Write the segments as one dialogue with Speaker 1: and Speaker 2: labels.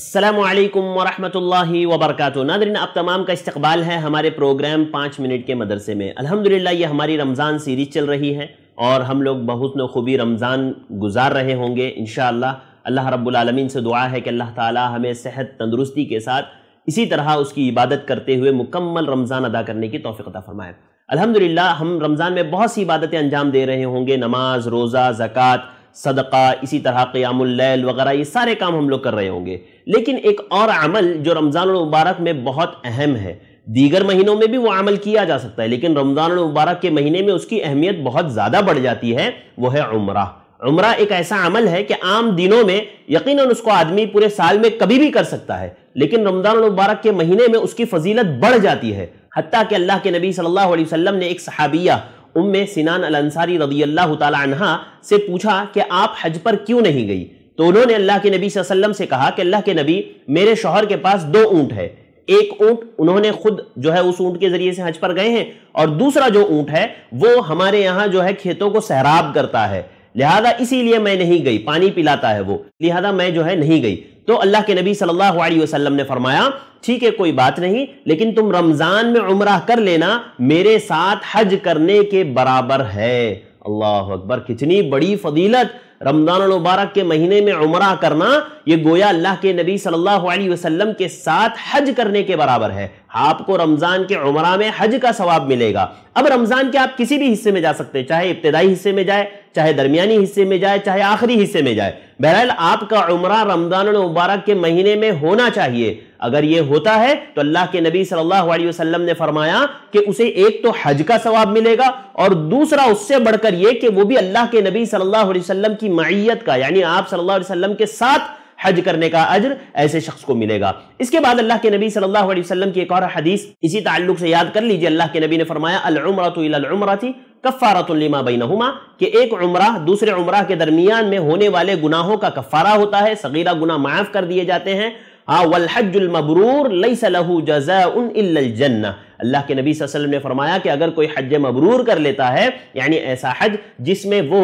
Speaker 1: असलकम वरहमल वबरक नादरीन आप तमाम का इस्तबाल है हमारे प्रोग्राम पाँच मिनट के मदरसे में अल्हम्दुलिल्लाह ये हमारी रमज़ान सीरीज़ चल रही है और हम लोग बहुत खूबी रमज़ान गुजार रहे होंगे इन अल्लाह रब्बुल से दुआ है कि अल्लाह ताला हमें सेहत तंदुरुस्ती के साथ इसी तरह उसकी इबादत करते हुए मुकम्मल रमज़ान अदा करने की तोफ़ीक़ा फ़रमाए अलहमदिल्ला हम रमज़ान में बहुत सी इबादतें अंजाम दे रहे होंगे नमाज रोज़ा ज़क़़त सदका इसी तरह क़यामुल्लैल वगैरह ये सारे काम हम लोग कर रहे होंगे लेकिन एक और अमल जो रमज़ान मुबारक में बहुत अहम है दीगर महीनों में भी वो अमल किया जा सकता है लेकिन रमज़ान मुबारक के महीने में उसकी अहमियत बहुत ज़्यादा बढ़ जाती है वो है उम्रा उम्र एक ऐसा अमल है कि आम दिनों में यकीन उसको आदमी पूरे साल में कभी भी कर सकता है लेकिन रमज़ान मुबारक के महीने में उसकी फजीलत बढ़ जाती है हती कि अल्लाह के नबी सल्लल्लाहु अलैहि वसल्लम ने एक सहाबिया उम्म सिनान अल अंसारी रजी अल्लाह तहा से पूछा कि आप हज पर क्यों नहीं गई तो उन्होंने अल्लाह के नबी वसल्लम से कहा कि अल्लाह के नबी मेरे शोहर के पास दो ऊंट है एक ऊंट उन्होंने खुद जो है उस ऊंट के जरिए से हज पर गए हैं और दूसरा जो ऊंट है वो हमारे यहाँ जो है खेतों को सहराब करता है लिहाजा इसीलिए मैं नहीं गई पानी पिलाता है वो लिहाजा मैं जो है नहीं गई तो अल्लाह के नबी सल्लल्लाहु अलैहि वसल्लम ने फरमाया ठीक है कोई बात नहीं लेकिन तुम रमजान में उम्र कर लेना मेरे साथ हज करने के बराबर है अल्लाह अकबर कितनी बड़ी फजीलत रमजान मुबारक के महीने में उमरा करना ये गोया अल्लाह के नबी सल्लल्लाहु अलैहि वसल्लम के साथ हज करने के बराबर है आपको रमज़ान के उमरा में हज का सवाब मिलेगा अब रमज़ान के आप किसी भी हिस्से में जा सकते हैं चाहे इब्तदाई हिस्से में जाए चाहे दरमियानी हिस्से में जाए चाहे आखिरी हिस्से में जाए बहरहाल आपका उमरा रमज़ान मुबारक के महीने में होना चाहिए अगर ये होता है तो अल्लाह के नबी सल्लल्लाहु अलैहि वसल्लम ने फरमाया कि उसे एक तो हज का सवाब मिलेगा और दूसरा उससे बढ़कर ये कि वो भी अल्लाह के नबी सल्लल्लाहु अलैहि वसल्लम की मैत का यानी आप सल्लल्लाहु अलैहि वसल्लम के साथ हज करने का अजर ऐसे शख्स को मिलेगा इसके बाद अल्लाह के नबी सल्लल्लाहु अलैहि वसल्लम की एक और हदीस इसी ताल्लुक से याद कर लीजिए अल्लाह के नबी ने फरमाया अलमरा थी कफ़ारतुल्लिमा बैनहुमा कि एक उम्रा दूसरे उम्रा के दरमियान में होने वाले गुनाहों का कफ़ारा होता है सगीरा गुना माफ़ कर दिए जाते हैं हाँ वलहजुल मबरूर लई सलहू जजा उन जन्ना अल्लाह के नबी वसल्लम ने फरमाया कि अगर कोई हज मबरूर कर लेता है यानी ऐसा हज जिसमें वो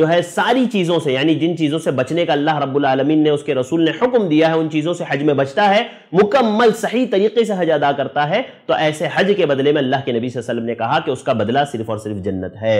Speaker 1: जो है सारी चीज़ों से यानी जिन चीज़ों से बचने का अल्लाह रबालमीन ने उसके रसूल ने हुक्म दिया है उन चीज़ों से हज में बचता है मुकम्मल सही तरीके से हज अदा करता है तो ऐसे हज के बदले में अल्लाह के नबी वसल्लम ने कहा कि उसका बदला सिर्फ और सिर्फ जन्नत है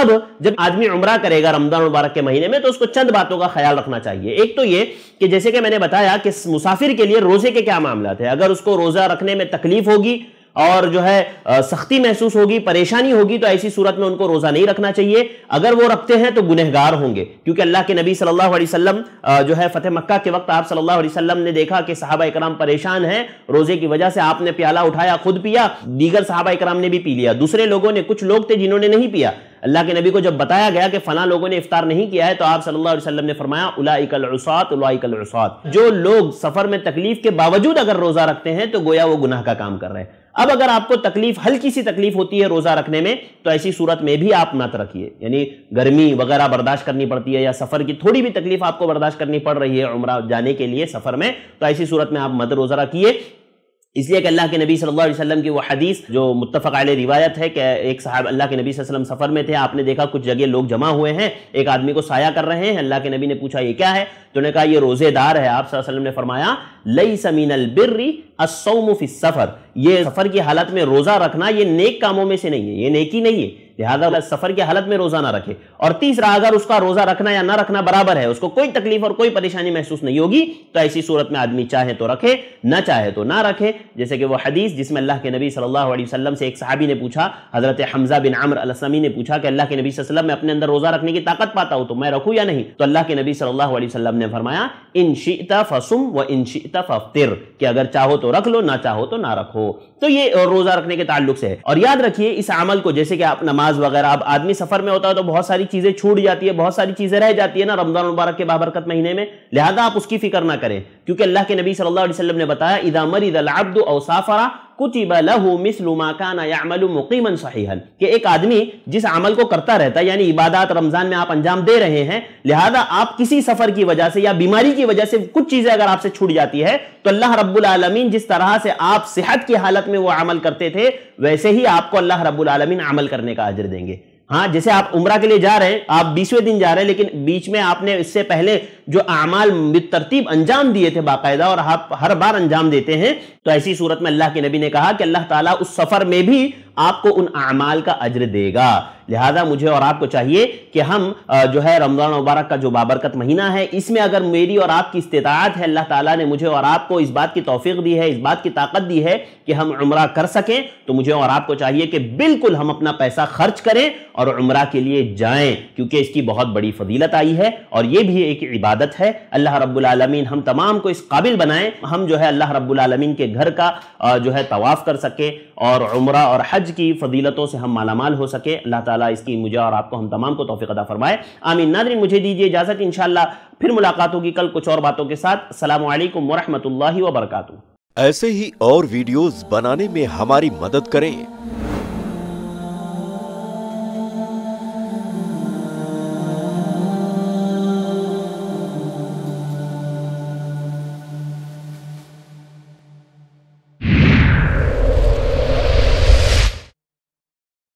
Speaker 1: अब जब आदमी उमरा करेगा रमजान मुबारक के महीने में तो उसको चंद बातों का ख्याल रखना चाहिए एक तो ये कि जैसे कि मैंने बताया कि मुसाफिर के लिए रोजे के क्या मामला थे अगर उसको रोजा रखने में तकलीफ होगी और जो है सख्ती महसूस होगी परेशानी होगी तो ऐसी सूरत में उनको रोज़ा नहीं रखना चाहिए अगर वो रखते हैं तो गुनहगार होंगे क्योंकि अल्लाह के नबी सल्लल्लाहु अलैहि वसल्लम जो है फतेह मक्का के वक्त आप सल्लल्लाहु अलैहि वसल्लम ने देखा कि साहबा इकराम परेशान हैं रोज़े की वजह से आपने प्याला उठाया खुद पिया दीगर साहबा इकराम ने भी पी लिया दूसरे लोगों ने कुछ लोग थे जिन्होंने नहीं पिया अल्लाह के नबी को जब बताया गया कि फला लोगों ने इफ्तार नहीं किया है तो आप सल्लल्लाहु अलैहि वसल्लम ने फरमाया उलाइकल उसात उलाइकल उसात जो लोग सफर में तकलीफ के बावजूद अगर रोज़ा रखते हैं तो गोया वो गुनाह का काम कर रहे हैं अब अगर आपको तकलीफ हल्की सी तकलीफ होती है रोजा रखने में तो ऐसी सूरत में भी आप मत रखिए यानी गर्मी वगैरह बर्दाश्त करनी पड़ती है या सफर की थोड़ी भी तकलीफ आपको बर्दाश्त करनी पड़ रही है उम्र जाने के लिए सफर में तो ऐसी सूरत में आप मत रोजा रखिए इसलिए कि अल्लाह के नबी सल्लल्लाहु अलैहि वसल्लम की वो हदीस जो मुतफ़ा आल रिवायत है कि एक साहब अल्लाह के नबी वसल्लम सफ़र में थे आपने देखा कुछ जगह लोग जमा हुए हैं एक आदमी को साया कर रहे हैं अल्लाह के नबी ने पूछा ये क्या है तो उन्होंने कहा ये रोज़ेदार है आप वसल्लम ने फरमाया लई समीन अलबिर्री असौमुफ़ी सफ़र ये सफ़र की हालत में रोज़ा रखना ये नेक कामों में से नहीं है ये नेकी नहीं है लिहाजा सफर की हालत में रोजा ना रखे और तीसरा अगर उसका रोजा रखना या ना रखना बराबर है उसको कोई तकलीफ और कोई परेशानी महसूस नहीं होगी तो ऐसी सूरत में आदमी चाहे तो रखे ना चाहे तो ना रखे जैसे कि वह हदीस जिसमें अल्लाह के नबी सल्लल्लाहु अलैहि वसल्लम से एक सहाबी ने पूछा हजरत हमजा बिन आमर ने पूछा कि अल्लाह के नबी वसल्लम मैं अपने अंदर रोजा रखने की ताकत पाता हूं तो मैं रखू या नहीं तो अल्लाह के नबी सल्लल्लाहु अलैहि वसल्लम ने फरमाया इन शीता फसुम व इन शीता फफ्तिर कि अगर चाहो तो रख लो ना चाहो तो ना रखो तो ये रोजा रखने के ताल्लुक से है और याद रखिए इस अमल को जैसे कि आप नमाज नमाज वगैरह अब आदमी सफर में होता है तो बहुत सारी चीज़ें छूट जाती है बहुत सारी चीज़ें रह जाती है ना रमज़ान मुबारक के बाबरकत महीने में लिहाजा आप उसकी फिक्र ना करें क्योंकि अल्लाह के नबी सल्लल्लाहु अलैहि वसल्लम ने बताया इदामर औ साफरा कि एक आदमी जिस अमल को करता रहता है यानी इबादत रमज़ान में आप अंजाम दे रहे हैं लिहाजा आप किसी सफ़र की वजह से या बीमारी की वजह से कुछ चीज़ें अगर आपसे छूट जाती है तो अल्लाह रब्बुल जिस तरह से आप सेहत की हालत में वो अमल करते थे वैसे ही आपको अल्लाह रब्बुल आलमीन अमल करने का अजर देंगे हाँ जैसे आप उम्र के लिए जा रहे हैं आप बीसवें दिन जा रहे हैं लेकिन बीच में आपने इससे पहले जो अमाल तरतीब अंजाम दिए थे बाकायदा और आप हर बार अंजाम देते हैं तो ऐसी सूरत में अल्लाह के नबी ने कहा कि अल्लाह ताला उस सफर में भी आपको उन अमाल का अज्र देगा लिहाजा मुझे और आपको चाहिए कि हम जो है रमज़ान मुबारक का जो बाबरकत महीना है इसमें अगर मेरी और आपकी इस्तात है अल्लाह ताला ने मुझे और आपको इस बात की तोफीक दी है इस बात की ताकत दी है कि हम उम्र कर सकें तो मुझे और आपको चाहिए कि बिल्कुल हम अपना पैसा खर्च करें और उम्र के लिए जाएं क्योंकि इसकी बहुत बड़ी फजीलत आई है और ये भी एक इबादत है अल्लाह रब्लमीन हम तमाम को इस काबिल बनाएं हम जो है अल्लाह रब्लमीन के घर का जो है तवाफ़ कर सकें और उम्र और हज हज की फजीलतों से हम मालामाल हो सके अल्लाह ताला इसकी मुझे और आपको हम तमाम को तोफ़ी अदा फरमाए आमीन नादरी मुझे दीजिए इजाज़त इन फिर मुलाकात होगी कल कुछ और बातों के साथ सलामकुम वरहमल वर्का ऐसे ही और वीडियोज़ बनाने में हमारी मदद करें